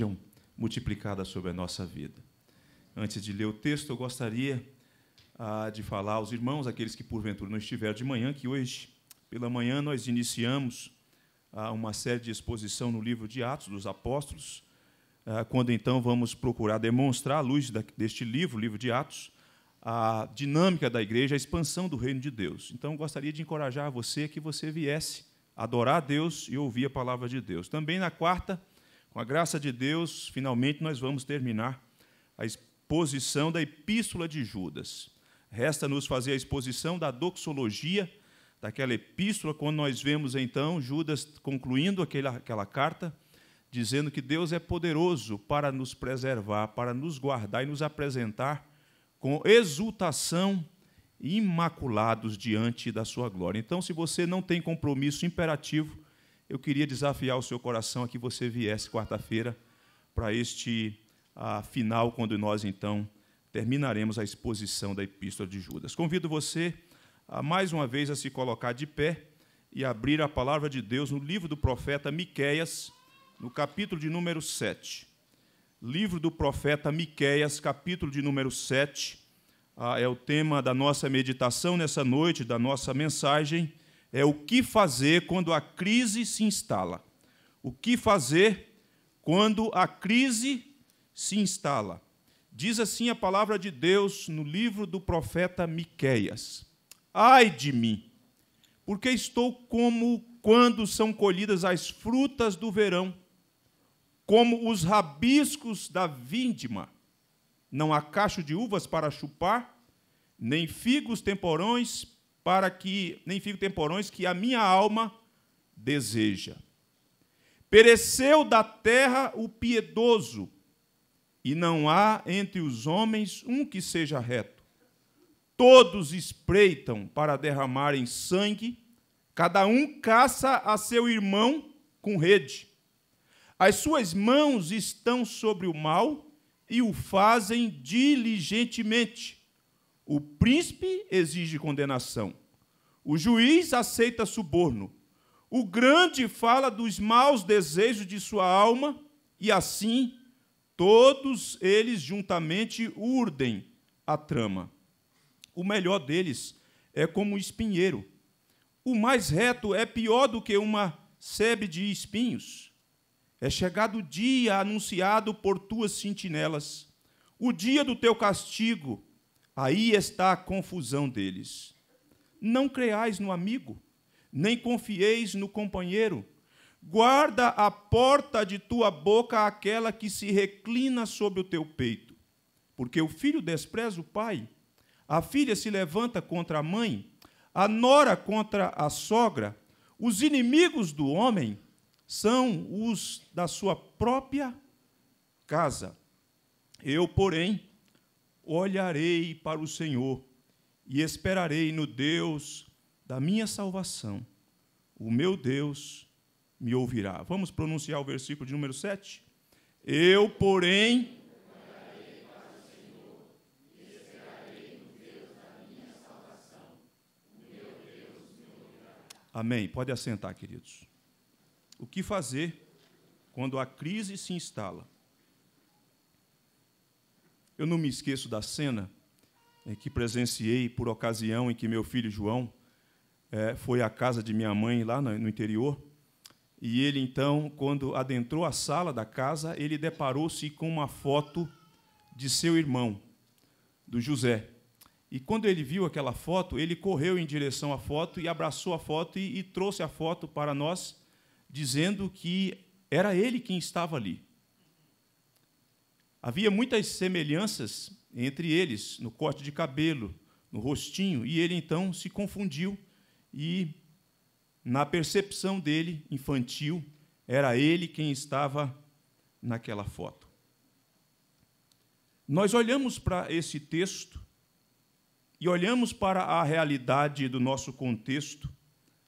sejam multiplicadas sobre a nossa vida. Antes de ler o texto, eu gostaria ah, de falar aos irmãos, aqueles que porventura não estiveram de manhã, que hoje, pela manhã, nós iniciamos ah, uma série de exposição no livro de Atos dos Apóstolos, ah, quando então vamos procurar demonstrar, à luz da, deste livro, o livro de Atos, a dinâmica da igreja, a expansão do reino de Deus. Então, gostaria de encorajar você que você viesse adorar a Deus e ouvir a palavra de Deus. Também na quarta, com a graça de Deus, finalmente nós vamos terminar a exposição da Epístola de Judas. Resta-nos fazer a exposição da doxologia daquela epístola, quando nós vemos então Judas concluindo aquela, aquela carta, dizendo que Deus é poderoso para nos preservar, para nos guardar e nos apresentar com exultação imaculados diante da sua glória. Então, se você não tem compromisso imperativo eu queria desafiar o seu coração a que você viesse quarta-feira para este a, final, quando nós então terminaremos a exposição da Epístola de Judas. Convido você a, mais uma vez a se colocar de pé e abrir a palavra de Deus no livro do profeta Miqueias, no capítulo de número 7. Livro do profeta Miqueias, capítulo de número 7, ah, é o tema da nossa meditação nessa noite, da nossa mensagem é o que fazer quando a crise se instala. O que fazer quando a crise se instala. Diz assim a palavra de Deus no livro do profeta Miqueias: Ai de mim, porque estou como quando são colhidas as frutas do verão, como os rabiscos da vindima. Não há cacho de uvas para chupar, nem figos temporões para que nem fico temporões que a minha alma deseja. Pereceu da terra o piedoso, e não há entre os homens um que seja reto. Todos espreitam para derramarem sangue, cada um caça a seu irmão com rede. As suas mãos estão sobre o mal e o fazem diligentemente. O príncipe exige condenação. O juiz aceita suborno. O grande fala dos maus desejos de sua alma, e assim todos eles juntamente urdem a trama. O melhor deles é como o espinheiro. O mais reto é pior do que uma sebe de espinhos. É chegado o dia anunciado por tuas sentinelas, o dia do teu castigo Aí está a confusão deles. Não creais no amigo, nem confieis no companheiro. Guarda a porta de tua boca aquela que se reclina sobre o teu peito. Porque o filho despreza o pai, a filha se levanta contra a mãe, a nora contra a sogra. Os inimigos do homem são os da sua própria casa. Eu, porém, olharei para o Senhor e esperarei no Deus da minha salvação. O meu Deus me ouvirá. Vamos pronunciar o versículo de número 7? Eu, porém, Amém. Pode assentar, queridos. O que fazer quando a crise se instala? Eu não me esqueço da cena eh, que presenciei por ocasião em que meu filho João eh, foi à casa de minha mãe lá no interior. E ele, então, quando adentrou a sala da casa, ele deparou-se com uma foto de seu irmão, do José. E quando ele viu aquela foto, ele correu em direção à foto e abraçou a foto e, e trouxe a foto para nós, dizendo que era ele quem estava ali. Havia muitas semelhanças entre eles, no corte de cabelo, no rostinho, e ele então se confundiu e, na percepção dele, infantil, era ele quem estava naquela foto. Nós olhamos para esse texto e olhamos para a realidade do nosso contexto,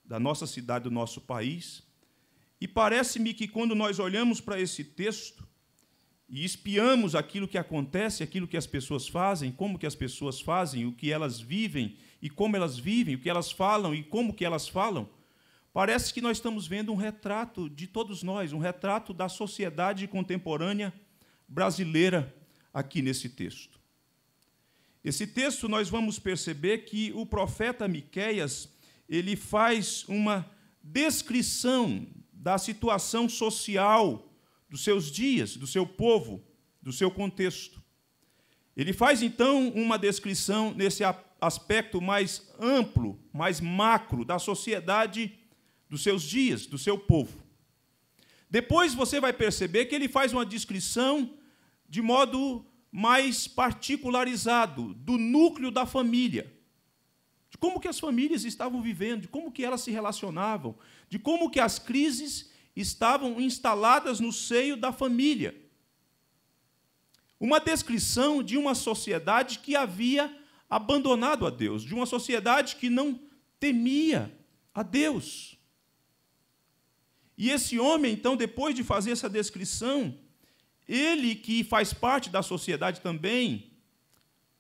da nossa cidade, do nosso país, e parece-me que quando nós olhamos para esse texto, e espiamos aquilo que acontece, aquilo que as pessoas fazem, como que as pessoas fazem, o que elas vivem e como elas vivem, o que elas falam e como que elas falam, parece que nós estamos vendo um retrato de todos nós, um retrato da sociedade contemporânea brasileira aqui nesse texto. Esse texto nós vamos perceber que o profeta Miqueias, ele faz uma descrição da situação social dos seus dias, do seu povo, do seu contexto. Ele faz então uma descrição nesse aspecto mais amplo, mais macro da sociedade dos seus dias, do seu povo. Depois você vai perceber que ele faz uma descrição de modo mais particularizado do núcleo da família, de como que as famílias estavam vivendo, de como que elas se relacionavam, de como que as crises estavam instaladas no seio da família. Uma descrição de uma sociedade que havia abandonado a Deus, de uma sociedade que não temia a Deus. E esse homem, então, depois de fazer essa descrição, ele que faz parte da sociedade também,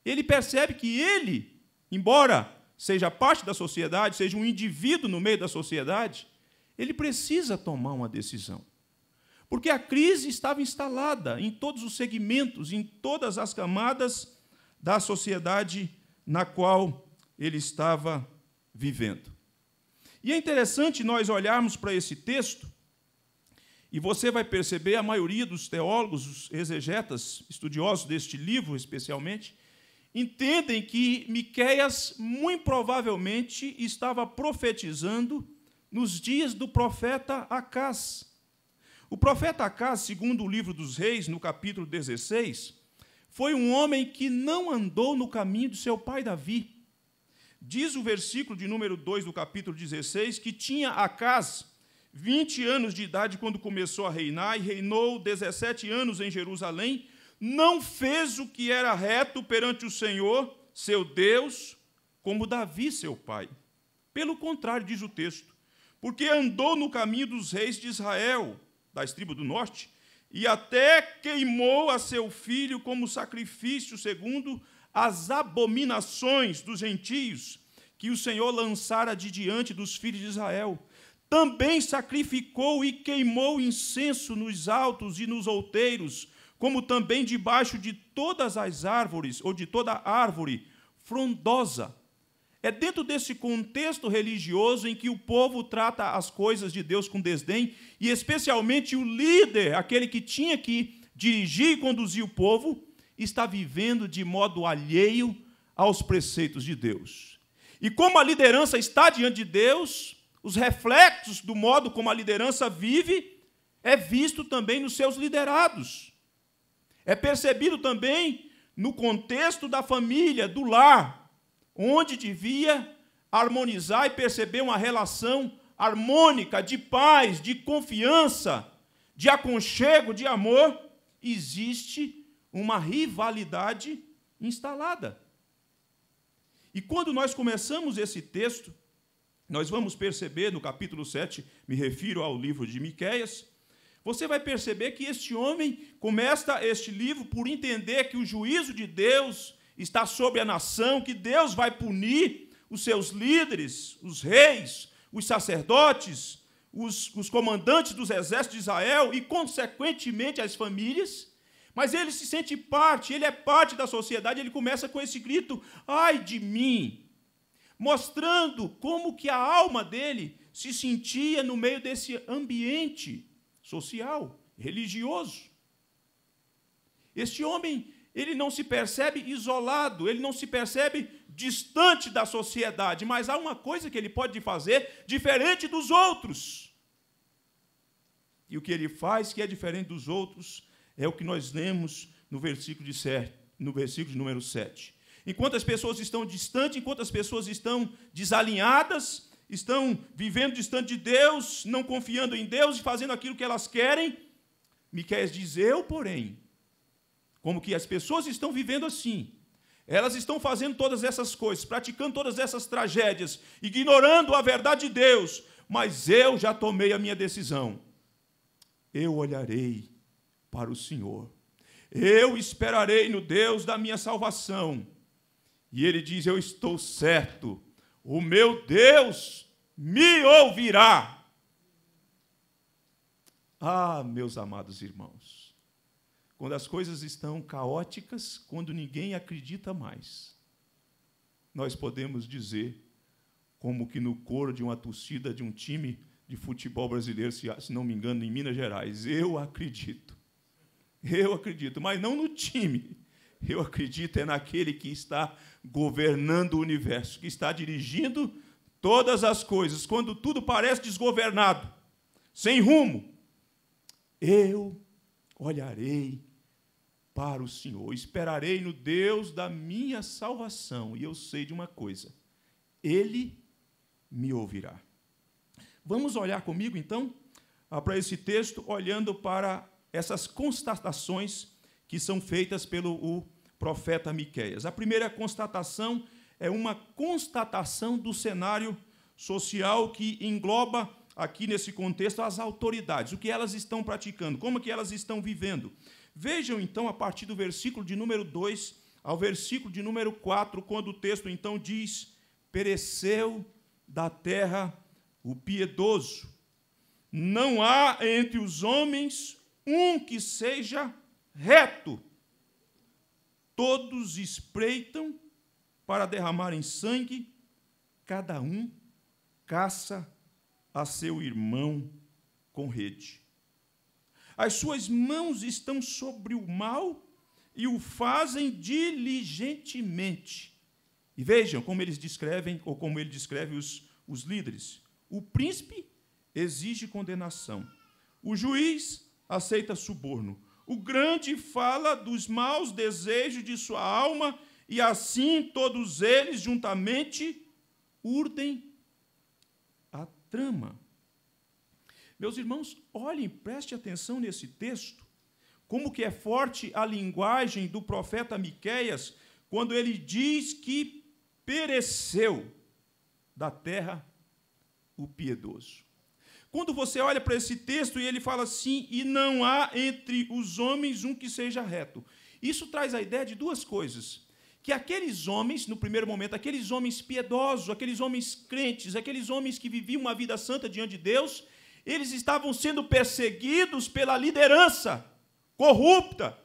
ele percebe que ele, embora seja parte da sociedade, seja um indivíduo no meio da sociedade, ele precisa tomar uma decisão. Porque a crise estava instalada em todos os segmentos, em todas as camadas da sociedade na qual ele estava vivendo. E é interessante nós olharmos para esse texto, e você vai perceber a maioria dos teólogos, os exegetas, estudiosos deste livro especialmente, entendem que Miqueias muito provavelmente estava profetizando nos dias do profeta Acás. O profeta Acás, segundo o livro dos Reis, no capítulo 16, foi um homem que não andou no caminho do seu pai Davi. Diz o versículo de número 2 do capítulo 16 que tinha Acás 20 anos de idade quando começou a reinar e reinou 17 anos em Jerusalém, não fez o que era reto perante o Senhor, seu Deus, como Davi, seu pai. Pelo contrário, diz o texto, porque andou no caminho dos reis de Israel, das tribos do norte, e até queimou a seu filho como sacrifício, segundo as abominações dos gentios, que o Senhor lançara de diante dos filhos de Israel. Também sacrificou e queimou incenso nos altos e nos outeiros, como também debaixo de todas as árvores, ou de toda árvore frondosa, é dentro desse contexto religioso em que o povo trata as coisas de Deus com desdém, e especialmente o líder, aquele que tinha que dirigir e conduzir o povo, está vivendo de modo alheio aos preceitos de Deus. E como a liderança está diante de Deus, os reflexos do modo como a liderança vive é visto também nos seus liderados. É percebido também no contexto da família, do lar, onde devia harmonizar e perceber uma relação harmônica de paz, de confiança, de aconchego, de amor, existe uma rivalidade instalada. E quando nós começamos esse texto, nós vamos perceber no capítulo 7, me refiro ao livro de Miqueias, você vai perceber que este homem começa este livro por entender que o juízo de Deus está sobre a nação, que Deus vai punir os seus líderes, os reis, os sacerdotes, os, os, comandantes dos exércitos de Israel e, consequentemente, as famílias. Mas ele se sente parte, ele é parte da sociedade, ele começa com esse grito: ai de mim! Mostrando como que a alma dele se sentia no meio desse ambiente social, religioso. Este homem ele não se percebe isolado, ele não se percebe distante da sociedade, mas há uma coisa que ele pode fazer diferente dos outros. E o que ele faz que é diferente dos outros é o que nós lemos no versículo de, ser, no versículo de número 7. Enquanto as pessoas estão distantes, enquanto as pessoas estão desalinhadas, estão vivendo distante de Deus, não confiando em Deus e fazendo aquilo que elas querem, Miqueias diz: Eu, porém, como que as pessoas estão vivendo assim. Elas estão fazendo todas essas coisas, praticando todas essas tragédias, ignorando a verdade de Deus, mas eu já tomei a minha decisão. Eu olharei para o Senhor. Eu esperarei no Deus da minha salvação. E ele diz: Eu estou certo, o meu Deus me ouvirá. Ah, meus amados irmãos, quando as coisas estão caóticas, quando ninguém acredita mais, nós podemos dizer, como que no coro de uma torcida de um time de futebol brasileiro, se não me engano, em Minas Gerais, eu acredito. Eu acredito, mas não no time. Eu acredito é naquele que está governando o universo, que está dirigindo todas as coisas, quando tudo parece desgovernado, sem rumo. Eu olharei para o Senhor. Esperarei no Deus da minha salvação. E eu sei de uma coisa: Ele me ouvirá. Vamos olhar comigo, então, ah, para esse texto, olhando para essas constatações que são feitas pelo profeta Miqueias. A primeira constatação é uma constatação do cenário social que engloba aqui nesse contexto as autoridades, o que elas estão praticando, como que elas estão vivendo. Vejam então a partir do versículo de número 2 ao versículo de número 4, quando o texto então diz: Pereceu da terra o piedoso. Não há entre os homens um que seja reto. Todos espreitam para derramarem sangue, cada um caça a seu irmão com rede. As suas mãos estão sobre o mal e o fazem diligentemente. E vejam como eles descrevem, ou como ele descreve os, os líderes. O príncipe exige condenação. O juiz aceita suborno. O grande fala dos maus desejos de sua alma, e assim todos eles juntamente urdem a trama. Meus irmãos, olhem, preste atenção nesse texto. Como que é forte a linguagem do profeta Miqueias quando ele diz que pereceu da terra o piedoso. Quando você olha para esse texto e ele fala assim: "E não há entre os homens um que seja reto". Isso traz a ideia de duas coisas que aqueles homens, no primeiro momento, aqueles homens piedosos, aqueles homens crentes, aqueles homens que viviam uma vida santa diante de Deus, eles estavam sendo perseguidos pela liderança corrupta,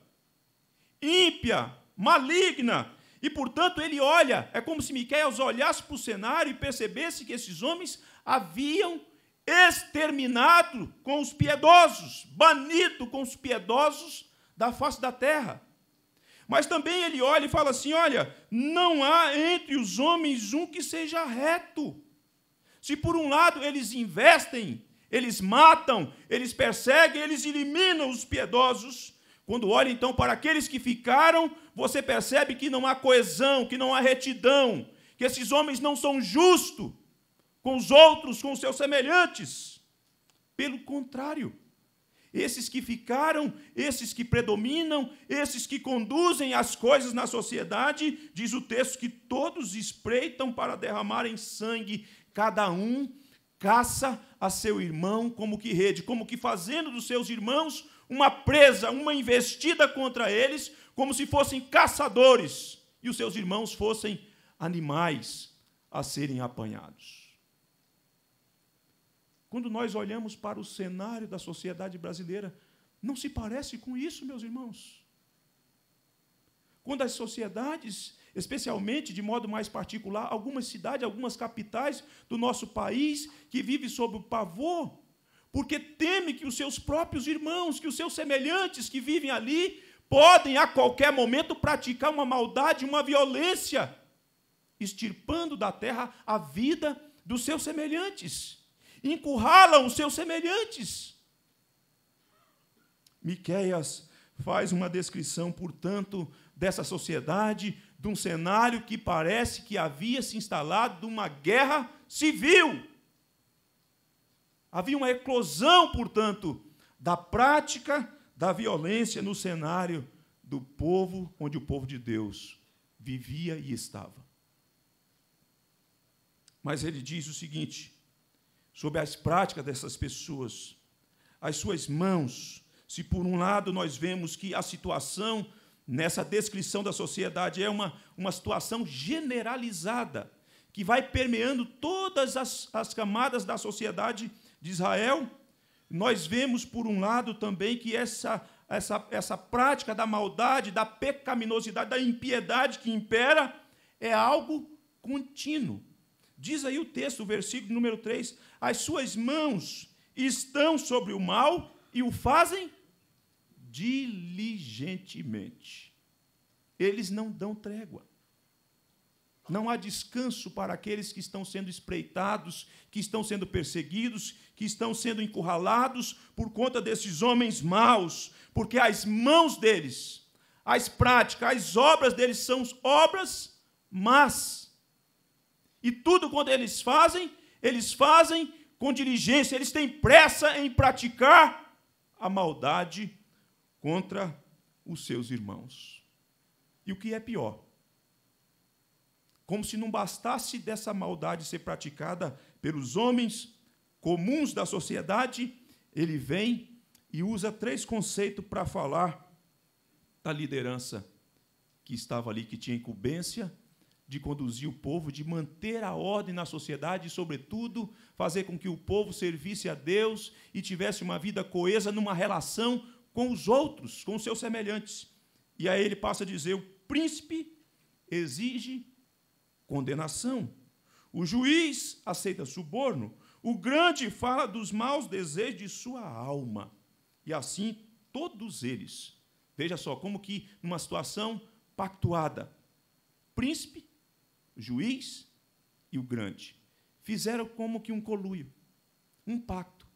ímpia, maligna. E, portanto, ele olha, é como se Miquel olhasse para o cenário e percebesse que esses homens haviam exterminado com os piedosos, banido com os piedosos da face da terra. Mas também ele olha e fala assim: olha, não há entre os homens um que seja reto. Se por um lado eles investem eles matam, eles perseguem, eles eliminam os piedosos. Quando olha então para aqueles que ficaram, você percebe que não há coesão, que não há retidão, que esses homens não são justos com os outros, com os seus semelhantes. Pelo contrário, esses que ficaram, esses que predominam, esses que conduzem as coisas na sociedade, diz o texto que todos espreitam para derramarem sangue, cada um caça a seu irmão como que rede, como que fazendo dos seus irmãos uma presa, uma investida contra eles, como se fossem caçadores e os seus irmãos fossem animais a serem apanhados. Quando nós olhamos para o cenário da sociedade brasileira, não se parece com isso, meus irmãos. Quando as sociedades especialmente de modo mais particular, algumas cidades, algumas capitais do nosso país que vive sob o pavor, porque teme que os seus próprios irmãos, que os seus semelhantes que vivem ali, podem a qualquer momento praticar uma maldade, uma violência, extirpando da terra a vida dos seus semelhantes, encurralam os seus semelhantes. Miqueias faz uma descrição, portanto, dessa sociedade de um cenário que parece que havia se instalado de uma guerra civil. Havia uma eclosão, portanto, da prática da violência no cenário do povo onde o povo de Deus vivia e estava. Mas ele diz o seguinte: sobre as práticas dessas pessoas, as suas mãos, se por um lado nós vemos que a situação nessa descrição da sociedade, é uma, uma situação generalizada que vai permeando todas as, as camadas da sociedade de Israel. Nós vemos, por um lado, também que essa, essa, essa prática da maldade, da pecaminosidade, da impiedade que impera é algo contínuo. Diz aí o texto, o versículo número 3: As suas mãos estão sobre o mal e o fazem diligentemente. Eles não dão trégua. Não há descanso para aqueles que estão sendo espreitados, que estão sendo perseguidos, que estão sendo encurralados por conta desses homens maus, porque as mãos deles, as práticas, as obras deles são obras más. E tudo quanto eles fazem, eles fazem com diligência, eles têm pressa em praticar a maldade contra os seus irmãos. E o que é pior? Como se não bastasse dessa maldade ser praticada pelos homens comuns da sociedade, ele vem e usa três conceitos para falar da liderança que estava ali, que tinha incumbência de conduzir o povo, de manter a ordem na sociedade e, sobretudo, fazer com que o povo servisse a Deus e tivesse uma vida coesa numa relação com os outros, com os seus semelhantes. E aí ele passa a dizer: o príncipe exige condenação, o juiz aceita suborno, o grande fala dos maus desejos de sua alma. E assim todos eles. Veja só como que numa situação pactuada, príncipe, juiz e o grande fizeram como que um coluio, um pacto.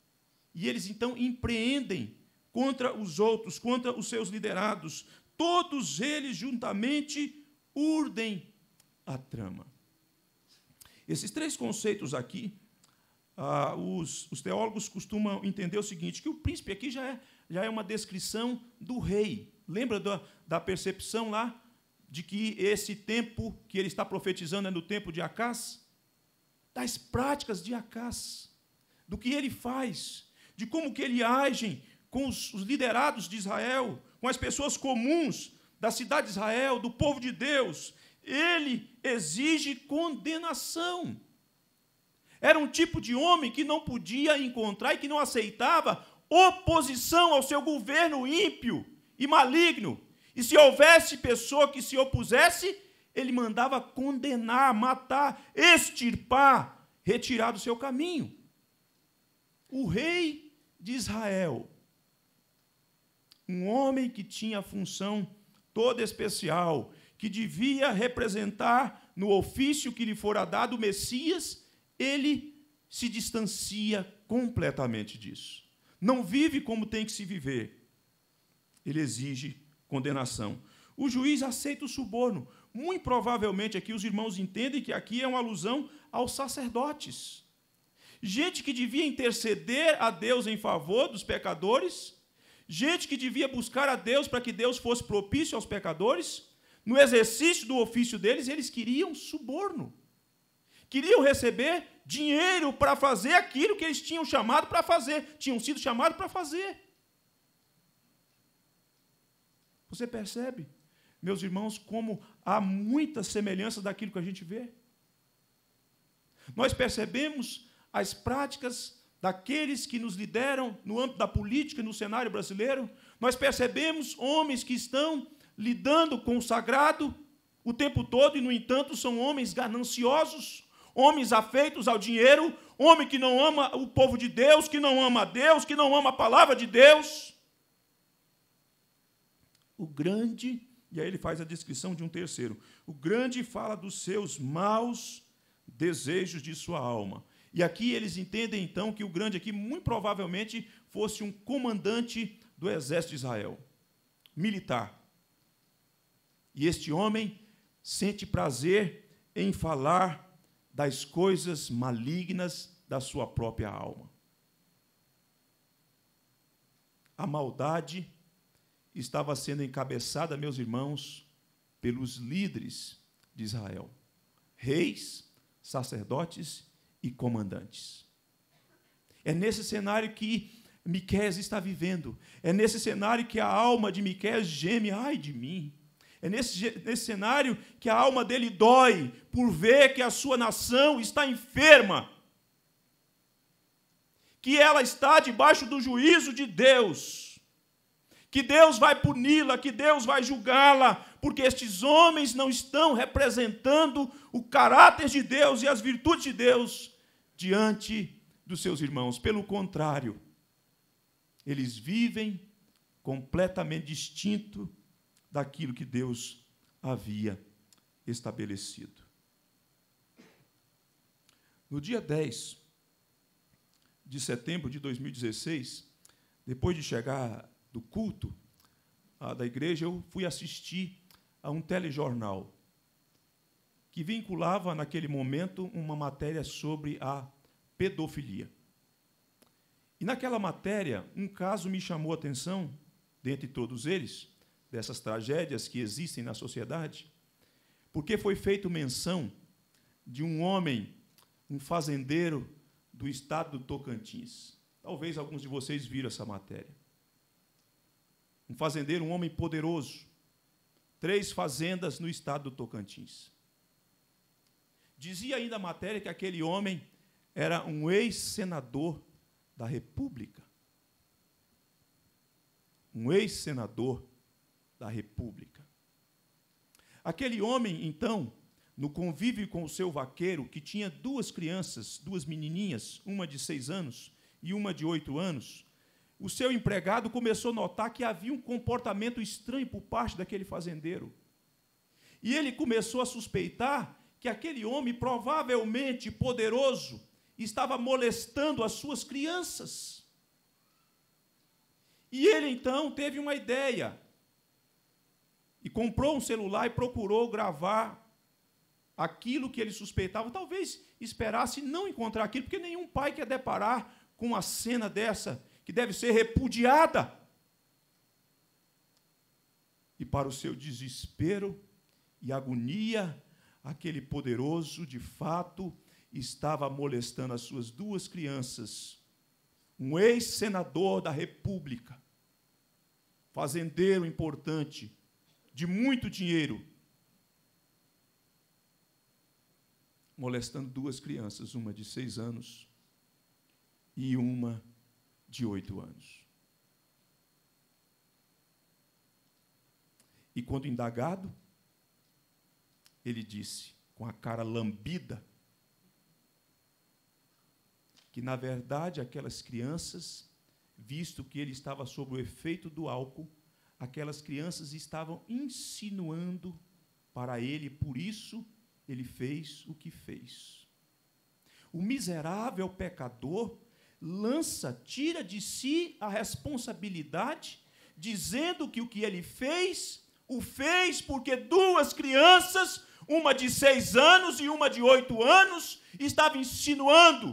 E eles então empreendem contra os outros, contra os seus liderados. Todos eles juntamente urdem a trama. Esses três conceitos aqui, ah, os, os teólogos costumam entender o seguinte: que o príncipe aqui já é, já é uma descrição do rei. Lembra da, da percepção lá de que esse tempo que ele está profetizando é no tempo de Acás? Das práticas de Acás, do que ele faz, de como que ele age com os liderados de Israel, com as pessoas comuns da cidade de Israel, do povo de Deus, ele exige condenação. Era um tipo de homem que não podia encontrar e que não aceitava oposição ao seu governo ímpio e maligno. E se houvesse pessoa que se opusesse, ele mandava condenar, matar, extirpar, retirar do seu caminho. O rei de Israel um homem que tinha a função toda especial, que devia representar no ofício que lhe fora dado o Messias, ele se distancia completamente disso. Não vive como tem que se viver. Ele exige condenação. O juiz aceita o suborno. Muito provavelmente aqui os irmãos entendem que aqui é uma alusão aos sacerdotes. Gente que devia interceder a Deus em favor dos pecadores, gente que devia buscar a Deus para que Deus fosse propício aos pecadores, no exercício do ofício deles, eles queriam suborno. Queriam receber dinheiro para fazer aquilo que eles tinham chamado para fazer, tinham sido chamados para fazer. Você percebe, meus irmãos, como há muita semelhança daquilo que a gente vê? Nós percebemos as práticas daqueles que nos lideram no âmbito da política e no cenário brasileiro, nós percebemos homens que estão lidando com o sagrado o tempo todo e, no entanto, são homens gananciosos, homens afeitos ao dinheiro, homem que não ama o povo de Deus, que não ama Deus, que não ama a palavra de Deus. O grande, e aí ele faz a descrição de um terceiro, o grande fala dos seus maus desejos de sua alma. E aqui eles entendem então que o grande aqui muito provavelmente fosse um comandante do exército de Israel, militar. E este homem sente prazer em falar das coisas malignas da sua própria alma. A maldade estava sendo encabeçada, meus irmãos, pelos líderes de Israel, reis, sacerdotes e comandantes. É nesse cenário que Miqués está vivendo. É nesse cenário que a alma de Miqués geme, ai de mim. É nesse, nesse cenário que a alma dele dói por ver que a sua nação está enferma. Que ela está debaixo do juízo de Deus. Que Deus vai puni-la, que Deus vai julgá-la, porque estes homens não estão representando o caráter de Deus e as virtudes de Deus diante dos seus irmãos. Pelo contrário, eles vivem completamente distinto daquilo que Deus havia estabelecido. No dia 10 de setembro de 2016, depois de chegar do culto ah, da igreja, eu fui assistir a um telejornal que vinculava, naquele momento, uma matéria sobre a pedofilia. E naquela matéria, um caso me chamou a atenção, dentre todos eles, dessas tragédias que existem na sociedade, porque foi feita menção de um homem, um fazendeiro do estado do Tocantins. Talvez alguns de vocês viram essa matéria. Um fazendeiro, um homem poderoso, três fazendas no estado do Tocantins. Dizia ainda a matéria que aquele homem era um ex-senador da República. Um ex-senador da República. Aquele homem, então, no convívio com o seu vaqueiro, que tinha duas crianças, duas menininhas, uma de seis anos e uma de oito anos, o seu empregado começou a notar que havia um comportamento estranho por parte daquele fazendeiro. E ele começou a suspeitar que aquele homem, provavelmente poderoso, estava molestando as suas crianças. E ele então teve uma ideia. E comprou um celular e procurou gravar aquilo que ele suspeitava. Talvez esperasse não encontrar aquilo, porque nenhum pai quer deparar com uma cena dessa, que deve ser repudiada. E para o seu desespero e agonia, aquele poderoso, de fato, estava molestando as suas duas crianças. Um ex-senador da República, fazendeiro importante, de muito dinheiro, molestando duas crianças, uma de seis anos e uma de oito anos. E quando indagado, ele disse, com a cara lambida, que na verdade aquelas crianças, visto que ele estava sob o efeito do álcool, aquelas crianças estavam insinuando para ele, por isso ele fez o que fez. O miserável pecador lança, tira de si a responsabilidade, dizendo que o que ele fez, o fez porque duas crianças uma de seis anos e uma de oito anos, estava insinuando,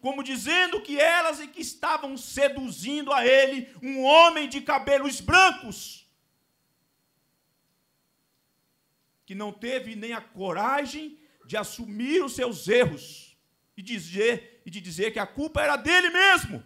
como dizendo que elas e que estavam seduzindo a ele um homem de cabelos brancos, que não teve nem a coragem de assumir os seus erros e dizer e de dizer que a culpa era dele mesmo.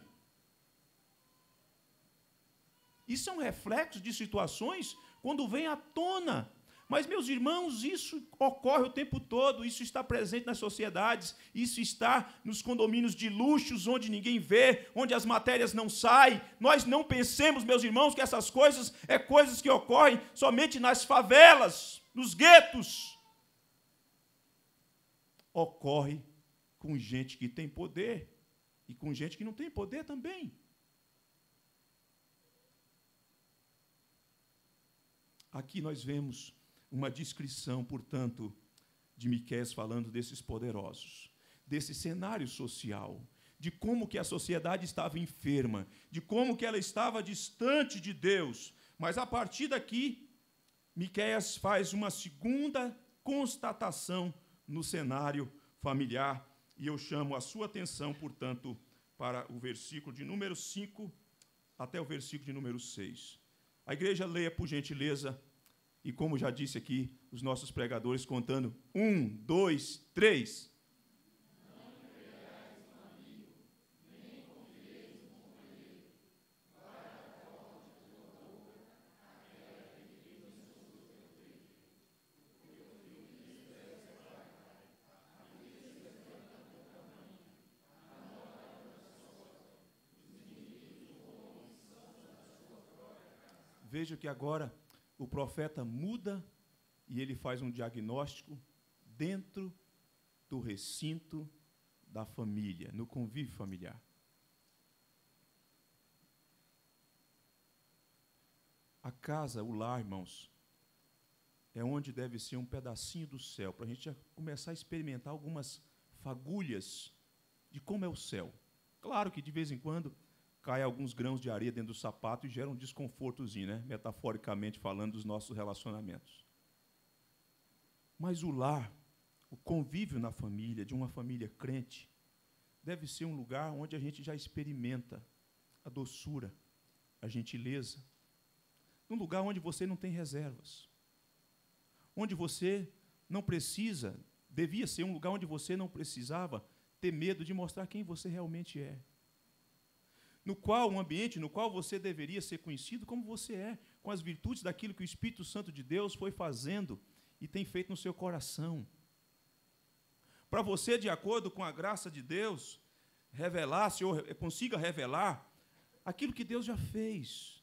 Isso é um reflexo de situações quando vem à tona. Mas, meus irmãos, isso ocorre o tempo todo, isso está presente nas sociedades, isso está nos condomínios de luxos, onde ninguém vê, onde as matérias não saem. Nós não pensemos, meus irmãos, que essas coisas é coisas que ocorrem somente nas favelas, nos guetos. Ocorre com gente que tem poder e com gente que não tem poder também. Aqui nós vemos uma descrição, portanto, de Miqués falando desses poderosos, desse cenário social, de como que a sociedade estava enferma, de como que ela estava distante de Deus. Mas a partir daqui, Miqueias faz uma segunda constatação no cenário familiar, e eu chamo a sua atenção, portanto, para o versículo de número 5 até o versículo de número 6. A igreja leia, por gentileza, e como já disse aqui, os nossos pregadores contando: um, dois, três. veja que agora o profeta muda e ele faz um diagnóstico dentro do recinto da família, no convívio familiar. A casa, o lar, irmãos, é onde deve ser um pedacinho do céu, para a gente começar a experimentar algumas fagulhas de como é o céu. Claro que de vez em quando cai alguns grãos de areia dentro do sapato e gera um desconfortozinho, né? metaforicamente falando, dos nossos relacionamentos. Mas o lar, o convívio na família, de uma família crente, deve ser um lugar onde a gente já experimenta a doçura, a gentileza. um lugar onde você não tem reservas. Onde você não precisa, devia ser um lugar onde você não precisava ter medo de mostrar quem você realmente é no qual um ambiente no qual você deveria ser conhecido como você é, com as virtudes daquilo que o Espírito Santo de Deus foi fazendo e tem feito no seu coração. Para você, de acordo com a graça de Deus, revelar, Senhor, eh, consiga revelar aquilo que Deus já fez.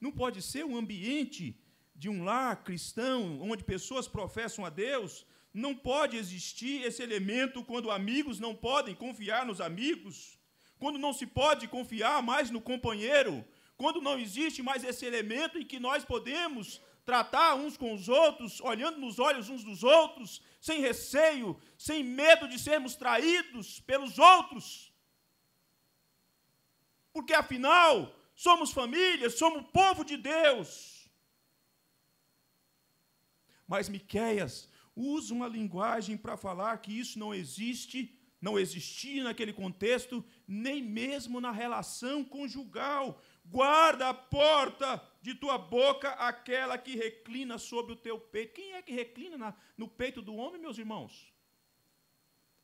Não pode ser um ambiente de um lar cristão, onde pessoas professam a Deus, não pode existir esse elemento quando amigos não podem confiar nos amigos, quando não se pode confiar mais no companheiro, quando não existe mais esse elemento em que nós podemos tratar uns com os outros, olhando nos olhos uns dos outros, sem receio, sem medo de sermos traídos pelos outros. Porque afinal, somos família, somos povo de Deus. Mas Miqueias usa uma linguagem para falar que isso não existe, não existia naquele contexto nem mesmo na relação conjugal. Guarda a porta de tua boca aquela que reclina sobre o teu peito. Quem é que reclina na, no peito do homem, meus irmãos?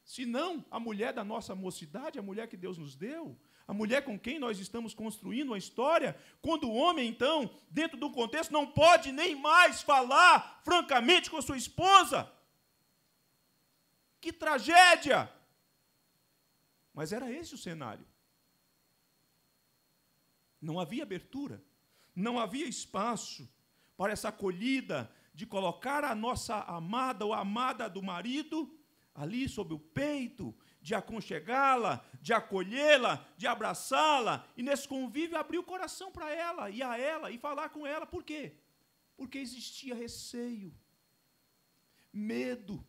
Se não a mulher da nossa mocidade, a mulher que Deus nos deu, a mulher com quem nós estamos construindo a história, quando o homem, então, dentro do contexto, não pode nem mais falar francamente com a sua esposa. Que tragédia! Mas era esse o cenário. Não havia abertura, não havia espaço para essa acolhida de colocar a nossa amada ou amada do marido ali sob o peito, de aconchegá-la, de acolhê-la, de abraçá-la, e nesse convívio abrir o coração para ela e a ela e falar com ela. Por quê? Porque existia receio, medo.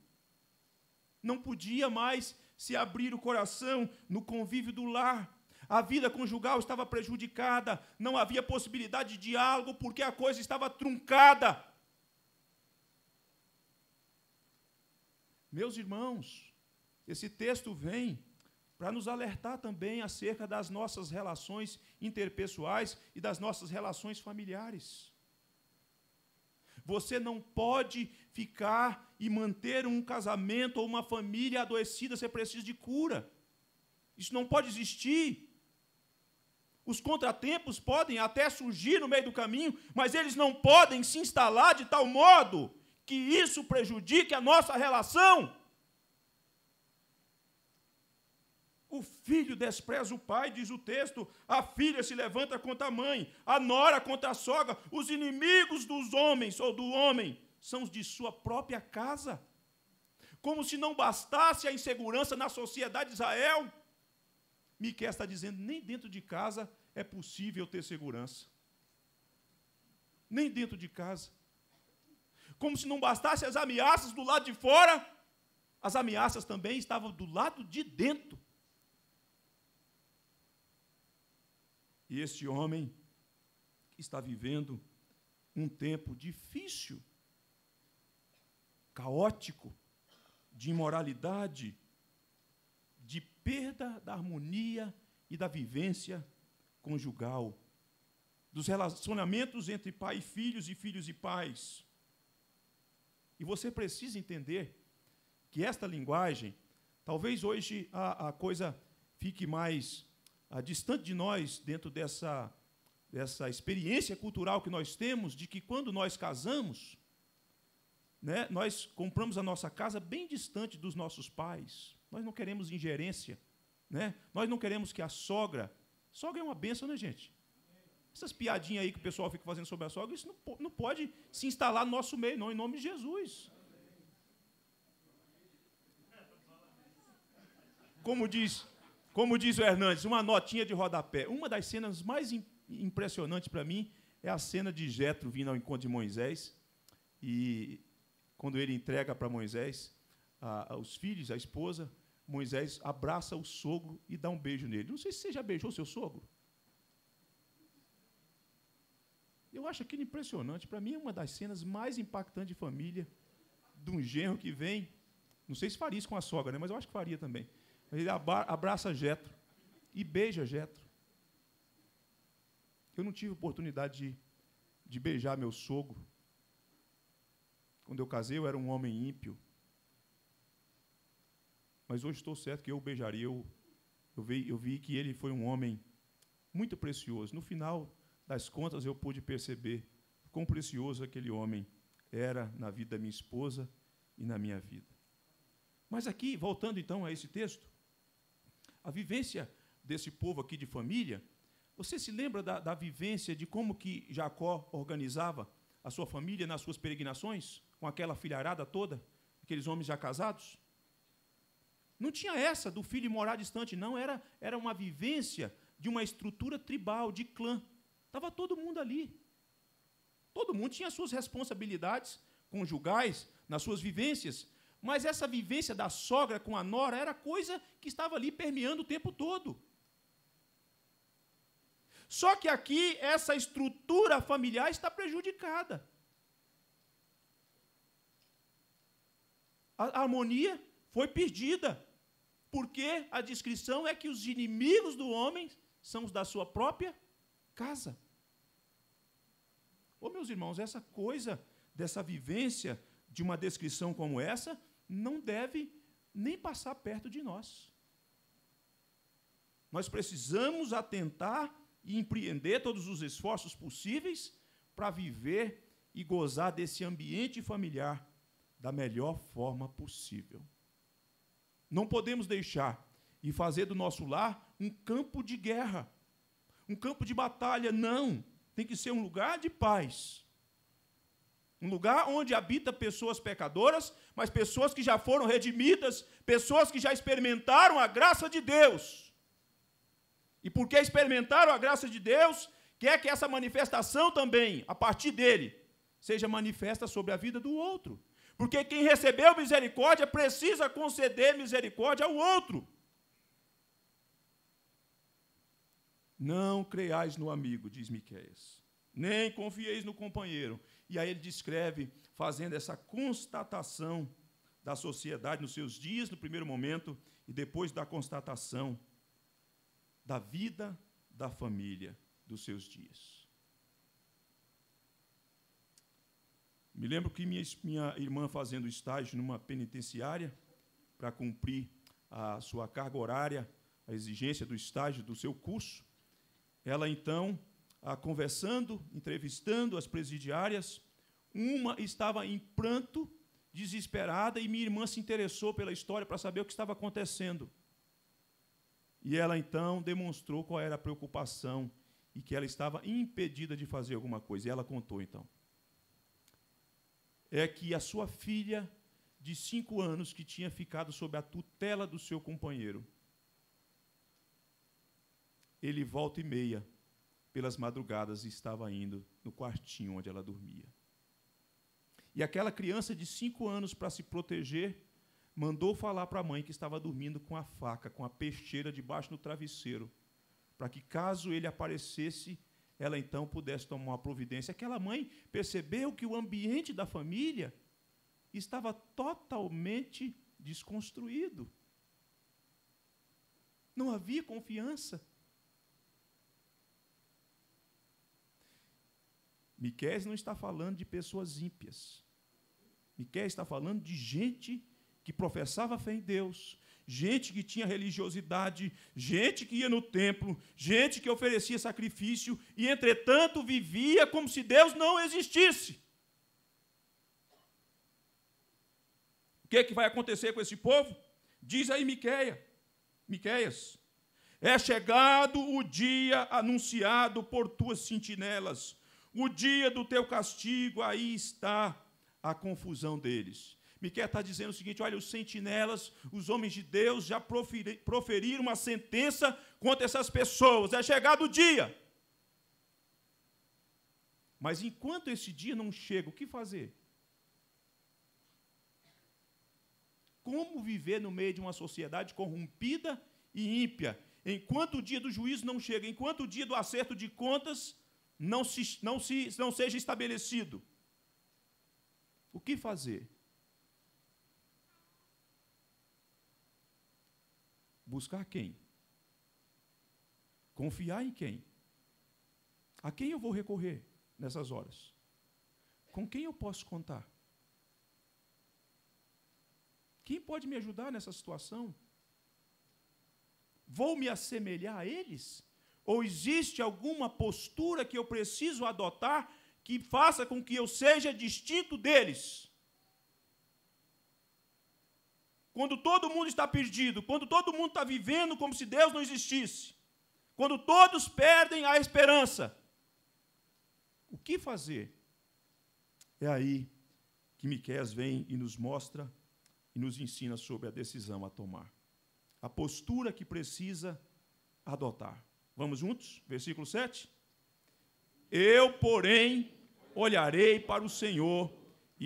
Não podia mais se abrir o coração no convívio do lar. A vida conjugal estava prejudicada, não havia possibilidade de diálogo porque a coisa estava truncada. Meus irmãos, esse texto vem para nos alertar também acerca das nossas relações interpessoais e das nossas relações familiares. Você não pode ficar e manter um casamento ou uma família adoecida, você precisa de cura. Isso não pode existir. Os contratempos podem até surgir no meio do caminho, mas eles não podem se instalar de tal modo que isso prejudique a nossa relação. O filho despreza o pai, diz o texto. A filha se levanta contra a mãe, a nora contra a sogra. Os inimigos dos homens ou do homem são os de sua própria casa. Como se não bastasse a insegurança na sociedade de Israel. Miquel está dizendo: nem dentro de casa é possível ter segurança. Nem dentro de casa. Como se não bastasse as ameaças do lado de fora, as ameaças também estavam do lado de dentro. E este homem está vivendo um tempo difícil caótico, de imoralidade, de perda da harmonia e da vivência conjugal, dos relacionamentos entre pai e filhos e filhos e pais. E você precisa entender que esta linguagem, talvez hoje a, a coisa fique mais a, ah, distante de nós dentro dessa, dessa experiência cultural que nós temos de que quando nós casamos, né? Nós compramos a nossa casa bem distante dos nossos pais. Nós não queremos ingerência. Né? Nós não queremos que a sogra. Sogra é uma benção, né, gente? Essas piadinhas aí que o pessoal fica fazendo sobre a sogra, isso não, não pode se instalar no nosso meio, não, em nome de Jesus. Como diz, como diz o Hernandes, uma notinha de rodapé. Uma das cenas mais impressionantes para mim é a cena de Jetro vindo ao encontro de Moisés e quando ele entrega para Moisés a, os filhos, a esposa, Moisés abraça o sogro e dá um beijo nele. Não sei se você já beijou seu sogro. Eu acho aquilo impressionante. Para mim, é uma das cenas mais impactantes de família, de um genro que vem. Não sei se faria isso com a sogra, né? mas eu acho que faria também. Ele abraça Jetro e beija Jetro. Eu não tive oportunidade de, de beijar meu sogro, quando eu casei, eu era um homem ímpio. Mas hoje estou certo que eu o beijaria. Eu, eu, vi, eu vi que ele foi um homem muito precioso. No final das contas, eu pude perceber quão precioso aquele homem era na vida da minha esposa e na minha vida. Mas aqui, voltando então a esse texto, a vivência desse povo aqui de família, você se lembra da, da vivência de como que Jacó organizava a sua família nas suas peregrinações com aquela filharada toda, aqueles homens já casados? Não tinha essa do filho morar distante, não. Era, era uma vivência de uma estrutura tribal, de clã. Estava todo mundo ali. Todo mundo tinha suas responsabilidades conjugais, nas suas vivências. Mas essa vivência da sogra com a nora era coisa que estava ali permeando o tempo todo. Só que aqui essa estrutura familiar está prejudicada. A harmonia foi perdida. Porque a descrição é que os inimigos do homem são os da sua própria casa. Ô, meus irmãos, essa coisa dessa vivência de uma descrição como essa não deve nem passar perto de nós. Nós precisamos atentar e empreender todos os esforços possíveis para viver e gozar desse ambiente familiar da melhor forma possível. Não podemos deixar e fazer do nosso lar um campo de guerra, um campo de batalha, não. Tem que ser um lugar de paz. Um lugar onde habita pessoas pecadoras, mas pessoas que já foram redimidas, pessoas que já experimentaram a graça de Deus. E porque experimentaram a graça de Deus, quer que essa manifestação também, a partir dele, seja manifesta sobre a vida do outro. Porque quem recebeu misericórdia precisa conceder misericórdia ao outro. Não creiais no amigo, diz Miqueias, nem confieis no companheiro. E aí ele descreve, fazendo essa constatação da sociedade nos seus dias, no primeiro momento, e depois da constatação da vida, da família, dos seus dias. Me lembro que minha, minha irmã fazendo estágio numa penitenciária para cumprir a sua carga horária, a exigência do estágio do seu curso, ela então, a, conversando, entrevistando as presidiárias, uma estava em pranto, desesperada, e minha irmã se interessou pela história para saber o que estava acontecendo. E ela então demonstrou qual era a preocupação e que ela estava impedida de fazer alguma coisa. E ela contou então. É que a sua filha de cinco anos, que tinha ficado sob a tutela do seu companheiro, ele volta e meia, pelas madrugadas, e estava indo no quartinho onde ela dormia. E aquela criança de cinco anos, para se proteger, mandou falar para a mãe que estava dormindo com a faca, com a peixeira debaixo do travesseiro, para que caso ele aparecesse, ela então pudesse tomar uma providência. Aquela mãe percebeu que o ambiente da família estava totalmente desconstruído. Não havia confiança. Miqués não está falando de pessoas ímpias. Miquel está falando de gente que professava fé em Deus, gente que tinha religiosidade, gente que ia no templo, gente que oferecia sacrifício e, entretanto, vivia como se Deus não existisse. O que, é que vai acontecer com esse povo? Diz aí Miqueia, Miqueias. É chegado o dia anunciado por tuas sentinelas, o dia do teu castigo, aí está a confusão deles. Miquel está dizendo o seguinte: olha, os sentinelas, os homens de Deus já proferiram uma sentença contra essas pessoas. É chegado o dia. Mas enquanto esse dia não chega, o que fazer? Como viver no meio de uma sociedade corrompida e ímpia? Enquanto o dia do juízo não chega, enquanto o dia do acerto de contas não, se, não, se, não seja estabelecido, o que fazer? Buscar quem? Confiar em quem? A quem eu vou recorrer nessas horas? Com quem eu posso contar? Quem pode me ajudar nessa situação? Vou me assemelhar a eles? Ou existe alguma postura que eu preciso adotar que faça com que eu seja distinto deles? quando todo mundo está perdido, quando todo mundo está vivendo como se Deus não existisse, quando todos perdem a esperança, o que fazer? É aí que Miqueias vem e nos mostra e nos ensina sobre a decisão a tomar, a postura que precisa adotar. Vamos juntos? Versículo 7. Eu, porém, olharei para o Senhor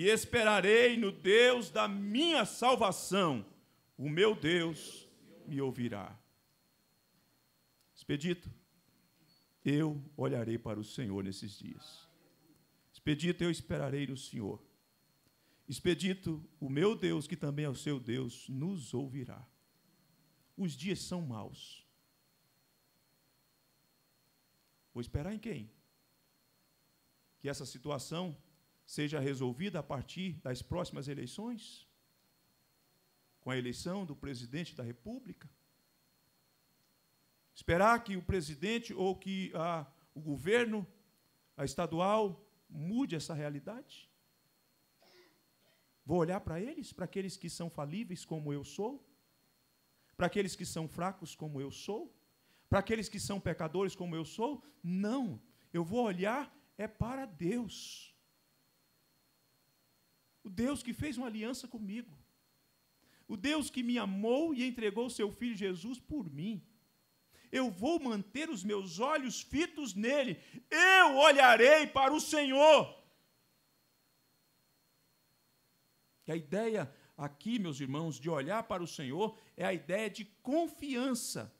e esperarei no Deus da minha salvação. O meu Deus me ouvirá. Expedito, eu olharei para o Senhor nesses dias. Expedito, eu esperarei no Senhor. Expedito, o meu Deus, que também é o seu Deus, nos ouvirá. Os dias são maus. Vou esperar em quem? Que essa situação seja resolvida a partir das próximas eleições? Com a eleição do presidente da República? Esperar que o presidente ou que a, o governo a estadual mude essa realidade? Vou olhar para eles, para aqueles que são falíveis como eu sou? Para aqueles que são fracos como eu sou? Para aqueles que são pecadores como eu sou? Não, eu vou olhar é para Deus. O Deus que fez uma aliança comigo. O Deus que me amou e entregou o seu filho Jesus por mim. Eu vou manter os meus olhos fitos nele. Eu olharei para o Senhor. E a ideia aqui, meus irmãos, de olhar para o Senhor é a ideia de confiança.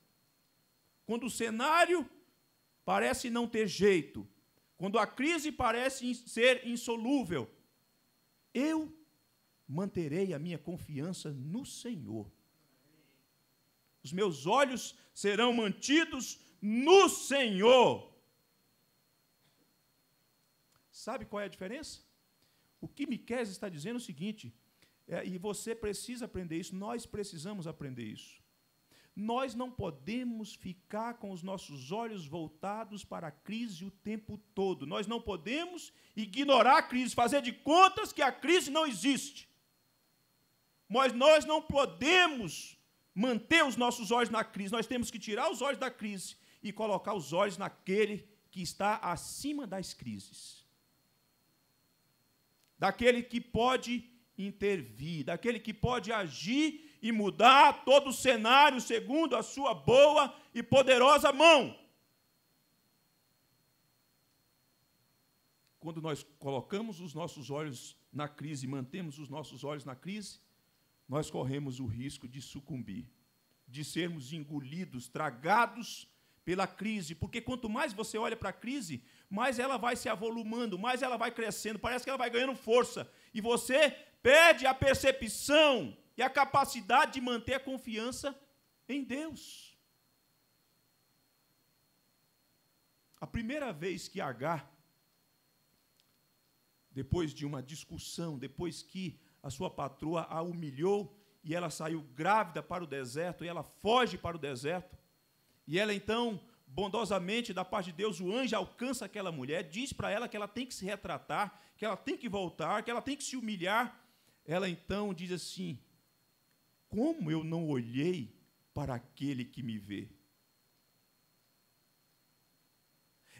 Quando o cenário parece não ter jeito, quando a crise parece ser insolúvel, eu manterei a minha confiança no Senhor. Os meus olhos serão mantidos no Senhor. Sabe qual é a diferença? O que Miqués está dizendo é o seguinte, é, e você precisa aprender isso, nós precisamos aprender isso. Nós não podemos ficar com os nossos olhos voltados para a crise o tempo todo. Nós não podemos ignorar a crise, fazer de contas que a crise não existe. Mas nós não podemos manter os nossos olhos na crise. Nós temos que tirar os olhos da crise e colocar os olhos naquele que está acima das crises. Daquele que pode intervir, daquele que pode agir e mudar todo o cenário segundo a sua boa e poderosa mão. Quando nós colocamos os nossos olhos na crise, mantemos os nossos olhos na crise, nós corremos o risco de sucumbir, de sermos engolidos, tragados pela crise, porque quanto mais você olha para a crise, mais ela vai se avolumando, mais ela vai crescendo, parece que ela vai ganhando força, e você perde a percepção e a capacidade de manter a confiança em Deus. A primeira vez que H, depois de uma discussão, depois que a sua patroa a humilhou e ela saiu grávida para o deserto, e ela foge para o deserto, e ela então, bondosamente, da parte de Deus, o anjo alcança aquela mulher, diz para ela que ela tem que se retratar, que ela tem que voltar, que ela tem que se humilhar. Ela então diz assim: como eu não olhei para aquele que me vê?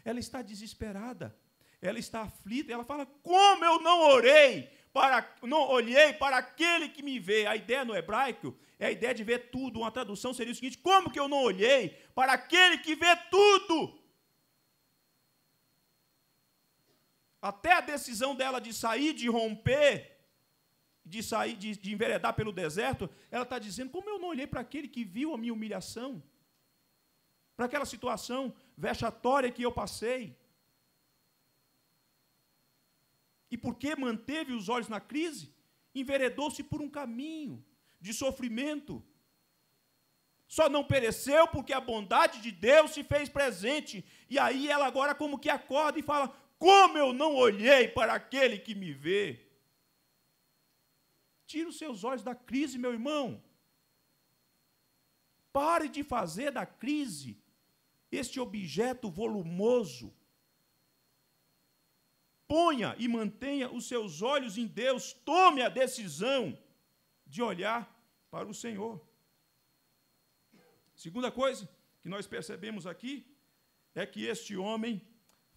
Ela está desesperada, ela está aflita, ela fala: Como eu não orei para, não olhei para aquele que me vê. A ideia no hebraico é a ideia de ver tudo. Uma tradução seria o seguinte: como que eu não olhei para aquele que vê tudo? Até a decisão dela de sair, de romper, de sair, de, de enveredar pelo deserto, ela está dizendo: como eu não olhei para aquele que viu a minha humilhação, para aquela situação vexatória que eu passei. E porque manteve os olhos na crise, enveredou-se por um caminho de sofrimento. Só não pereceu porque a bondade de Deus se fez presente. E aí ela agora como que acorda e fala: Como eu não olhei para aquele que me vê? Tire os seus olhos da crise, meu irmão. Pare de fazer da crise este objeto volumoso. Ponha e mantenha os seus olhos em Deus. Tome a decisão de olhar para o Senhor. Segunda coisa que nós percebemos aqui é que este homem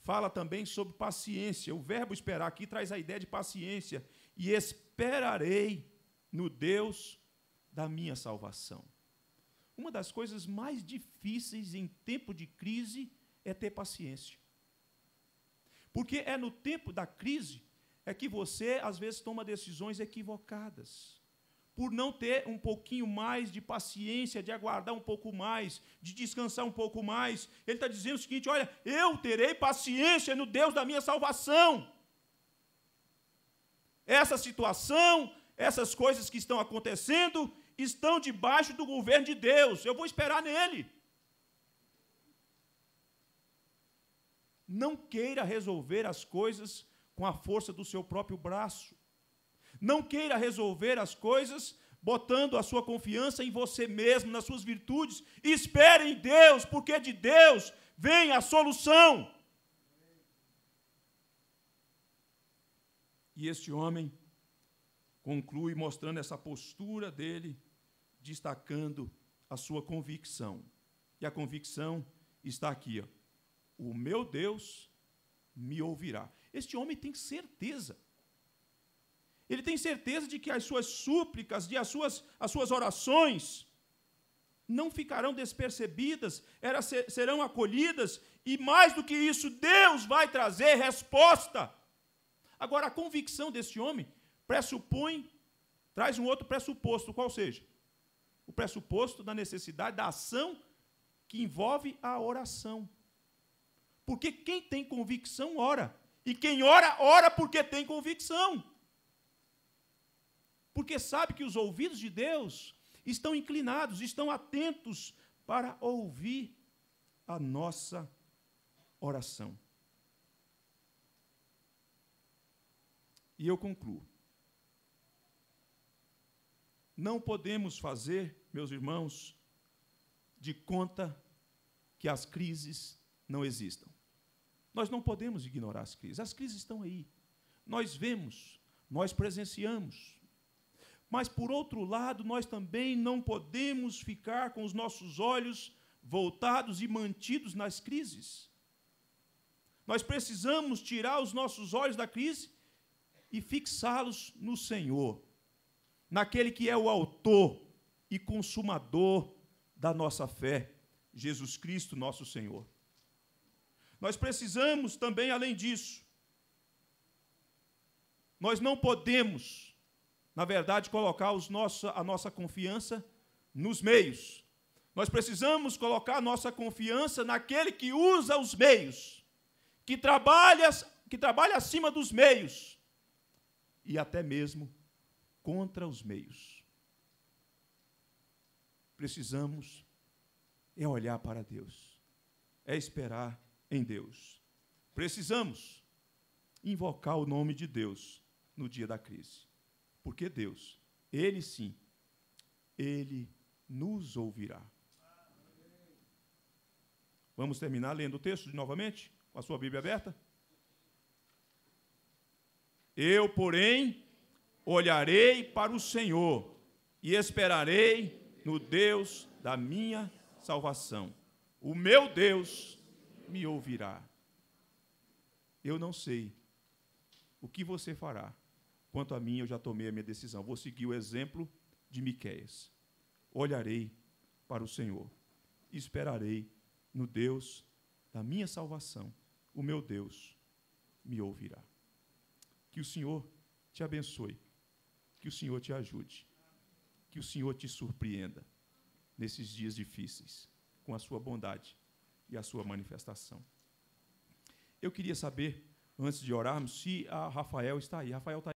fala também sobre paciência. O verbo esperar aqui traz a ideia de paciência. E esperarei no Deus da minha salvação. Uma das coisas mais difíceis em tempo de crise é ter paciência. Porque é no tempo da crise é que você às vezes toma decisões equivocadas por não ter um pouquinho mais de paciência, de aguardar um pouco mais, de descansar um pouco mais. Ele está dizendo o seguinte: olha, eu terei paciência no Deus da minha salvação. Essa situação, essas coisas que estão acontecendo, estão debaixo do governo de Deus. Eu vou esperar nele. Não queira resolver as coisas com a força do seu próprio braço. Não queira resolver as coisas botando a sua confiança em você mesmo, nas suas virtudes. Espere em Deus, porque de Deus vem a solução. E este homem conclui mostrando essa postura dele, destacando a sua convicção. E a convicção está aqui, ó. O meu Deus me ouvirá. Este homem tem certeza ele tem certeza de que as suas súplicas, de as suas, as suas orações, não ficarão despercebidas, serão acolhidas, e mais do que isso, Deus vai trazer resposta. Agora, a convicção desse homem pressupõe, traz um outro pressuposto, qual seja? O pressuposto da necessidade da ação que envolve a oração. Porque quem tem convicção, ora. E quem ora, ora porque tem convicção porque sabe que os ouvidos de Deus estão inclinados, estão atentos para ouvir a nossa oração. E eu concluo. Não podemos fazer, meus irmãos, de conta que as crises não existam. Nós não podemos ignorar as crises. As crises estão aí. Nós vemos, nós presenciamos. Mas, por outro lado, nós também não podemos ficar com os nossos olhos voltados e mantidos nas crises. Nós precisamos tirar os nossos olhos da crise e fixá-los no Senhor, naquele que é o autor e consumador da nossa fé, Jesus Cristo, nosso Senhor. Nós precisamos também, além disso, nós não podemos na verdade, colocar os a nossa confiança nos meios. Nós precisamos colocar a nossa confiança naquele que usa os meios, que trabalha, que trabalha acima dos meios e até mesmo contra os meios. Precisamos é olhar para Deus, é esperar em Deus. Precisamos invocar o nome de Deus no dia da crise. Porque Deus, Ele sim, Ele nos ouvirá. Vamos terminar lendo o texto novamente, com a sua Bíblia aberta? Eu, porém, olharei para o Senhor e esperarei no Deus da minha salvação. O meu Deus me ouvirá. Eu não sei o que você fará Quanto a mim, eu já tomei a minha decisão. Vou seguir o exemplo de Miqueias. Olharei para o Senhor. Esperarei no Deus da minha salvação. O meu Deus me ouvirá. Que o Senhor te abençoe. Que o Senhor te ajude. Que o Senhor te surpreenda nesses dias difíceis com a sua bondade e a sua manifestação. Eu queria saber, antes de orarmos, se a Rafael está aí. Rafael está